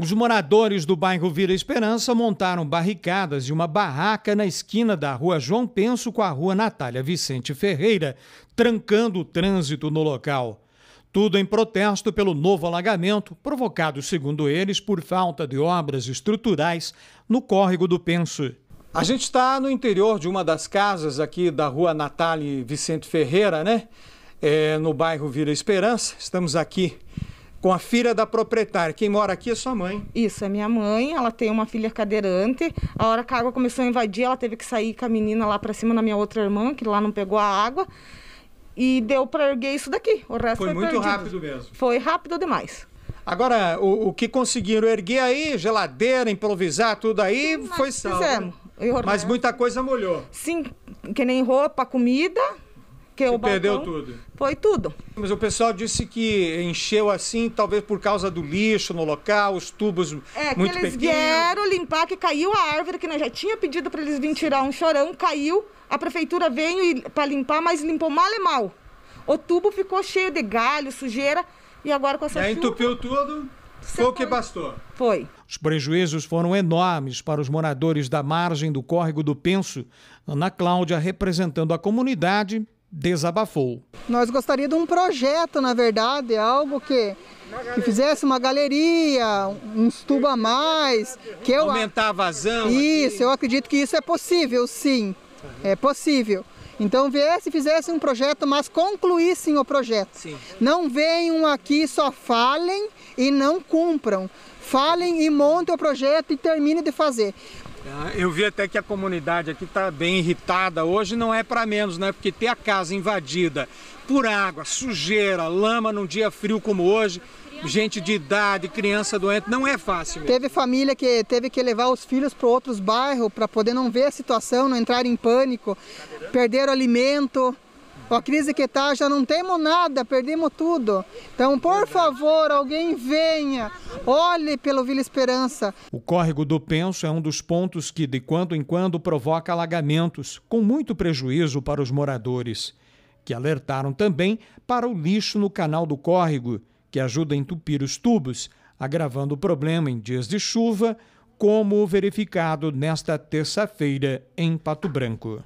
Os moradores do bairro Vila Esperança montaram barricadas e uma barraca na esquina da rua João Penso com a rua Natália Vicente Ferreira, trancando o trânsito no local. Tudo em protesto pelo novo alagamento, provocado, segundo eles, por falta de obras estruturais no córrego do Penso. A gente está no interior de uma das casas aqui da rua Natália Vicente Ferreira, né? É, no bairro Vila Esperança. Estamos aqui com a filha da proprietária. Quem mora aqui é sua mãe. Isso, é minha mãe. Ela tem uma filha cadeirante. A hora que a água começou a invadir, ela teve que sair com a menina lá para cima da minha outra irmã, que lá não pegou a água. E deu para erguer isso daqui. O resto foi, foi muito perdido. rápido mesmo. Foi rápido demais. Agora, o, o, que conseguiram erguer aí, geladeira, improvisar, tudo aí, Sim, foi salvo. Né? Fizemos. Mas muita coisa molhou. Sim, que nem roupa, comida, porque Se o perdeu tudo. Foi tudo. Mas o pessoal disse que encheu assim, talvez por causa do lixo no local, os tubos é, muito que eles pequenos. vieram limpar que caiu a árvore que nós já tinha pedido para eles virem tirar um chorão, caiu. A prefeitura veio para limpar, mas limpou mal e mal. O tubo ficou cheio de galho, sujeira e agora com essa é, chuva... entupiu tudo. Foi o que bastou. Foi. Os prejuízos foram enormes para os moradores da margem do córrego do Penso. Ana Cláudia, representando a comunidade, desabafou. Nós gostaríamos de um projeto, na verdade, algo que, que fizesse uma galeria, uns tubos a mais. Que eu, Aumentar a vazão. Isso, aqui. eu acredito que isso é possível, sim. É possível. Então viesse se fizessem um projeto, mas concluíssem o projeto. Sim. Não venham aqui, só falem e não cumpram. Falem e montem o projeto e terminem de fazer. Ah, eu vi até que a comunidade aqui está bem irritada hoje, não é para menos, né? Porque ter a casa invadida por água, sujeira, lama num dia frio como hoje, gente de idade, criança doente, não é fácil. Mesmo. Teve família que teve que levar os filhos para outros bairros para poder não ver a situação, não entrar em pânico perderam alimento. A crise que está, já não temos nada, perdemos tudo. Então, por favor, alguém venha, olhe pelo Vila Esperança. O córrego do Penso é um dos pontos que, de quando em quando, provoca alagamentos, com muito prejuízo para os moradores, que alertaram também para o lixo no canal do córrego, que ajuda a entupir os tubos, agravando o problema em dias de chuva, como verificado nesta terça-feira em Pato Branco.